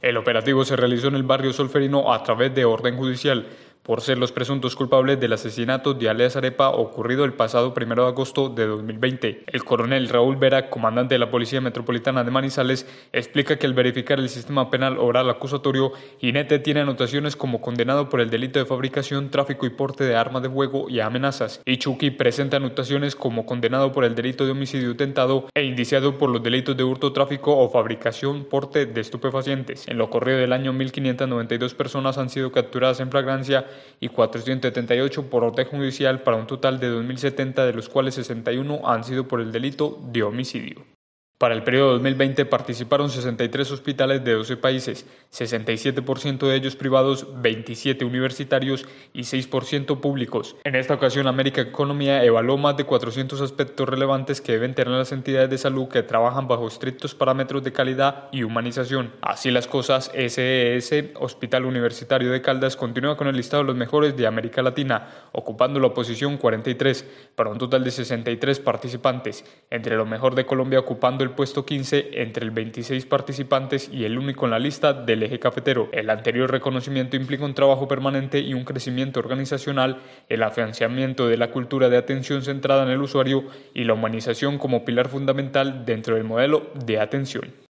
El operativo se realizó en el barrio Solferino a través de orden judicial por ser los presuntos culpables del asesinato de Alea Arepa ocurrido el pasado 1 de agosto de 2020. El coronel Raúl Vera, comandante de la Policía Metropolitana de Manizales, explica que al verificar el sistema penal oral acusatorio, inete tiene anotaciones como condenado por el delito de fabricación, tráfico y porte de armas de fuego y amenazas, y Chucky presenta anotaciones como condenado por el delito de homicidio tentado e indiciado por los delitos de hurto, tráfico o fabricación, porte de estupefacientes. En lo corrido del año, 1.592 personas han sido capturadas en flagrancia y 478 por orden judicial para un total de 2.070, de los cuales 61 han sido por el delito de homicidio. Para el periodo 2020 participaron 63 hospitales de 12 países, 67% de ellos privados, 27 universitarios y 6% públicos. En esta ocasión, América Economía evaluó más de 400 aspectos relevantes que deben tener las entidades de salud que trabajan bajo estrictos parámetros de calidad y humanización. Así las cosas, SES, e Hospital Universitario de Caldas, continúa con el listado de los mejores de América Latina, ocupando la posición 43, para un total de 63 participantes, entre los mejor de Colombia ocupando el puesto 15 entre el 26 participantes y el único en la lista del eje cafetero. El anterior reconocimiento implica un trabajo permanente y un crecimiento organizacional, el afianzamiento de la cultura de atención centrada en el usuario y la humanización como pilar fundamental dentro del modelo de atención.